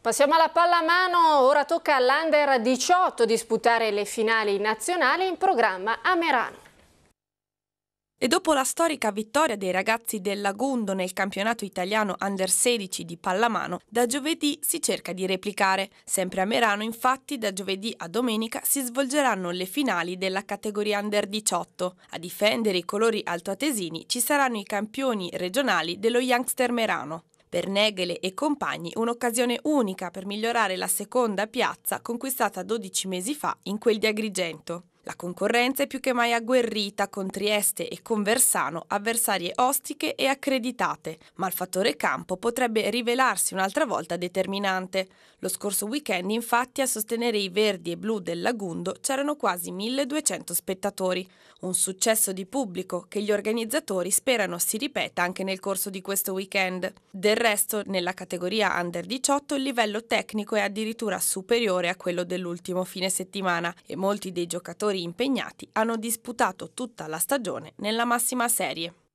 Passiamo alla pallamano, ora tocca all'Under 18 disputare le finali nazionali in programma a Merano. E dopo la storica vittoria dei ragazzi del Lagundo nel campionato italiano Under 16 di pallamano, da giovedì si cerca di replicare. Sempre a Merano, infatti, da giovedì a domenica si svolgeranno le finali della categoria Under 18. A difendere i colori altoatesini ci saranno i campioni regionali dello Youngster Merano. Per Negele e compagni un'occasione unica per migliorare la seconda piazza conquistata 12 mesi fa in quel di Agrigento. La concorrenza è più che mai agguerrita con Trieste e con Versano, avversarie ostiche e accreditate, ma il fattore campo potrebbe rivelarsi un'altra volta determinante. Lo scorso weekend infatti a sostenere i verdi e blu del Lagundo c'erano quasi 1200 spettatori, un successo di pubblico che gli organizzatori sperano si ripeta anche nel corso di questo weekend. Del resto, nella categoria under 18 il livello tecnico è addirittura superiore a quello dell'ultimo fine settimana e molti dei giocatori giocatori impegnati hanno disputato tutta la stagione nella massima serie.